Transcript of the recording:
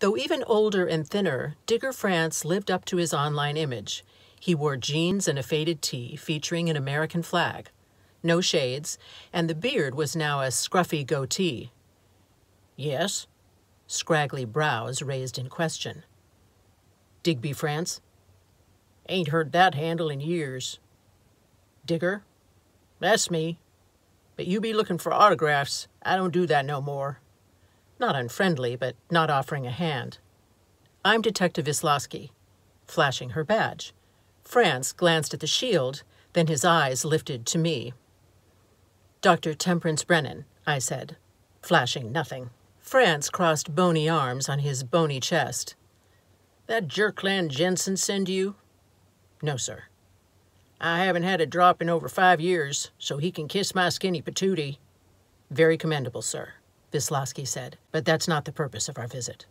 Though even older and thinner, Digger France lived up to his online image. He wore jeans and a faded tee featuring an American flag, no shades, and the beard was now a scruffy goatee. Yes? Scraggly brows raised in question. Digby France? Ain't heard that handle in years. Digger? That's me. But you be looking for autographs. I don't do that no more. Not unfriendly, but not offering a hand. I'm Detective Islowski, flashing her badge. France glanced at the shield, then his eyes lifted to me. Dr. Temperance Brennan, I said, flashing nothing. France crossed bony arms on his bony chest. That jerkland Jensen send you? No, sir. I haven't had a drop in over five years, so he can kiss my skinny patootie. Very commendable, sir. Vislosky said, but that's not the purpose of our visit.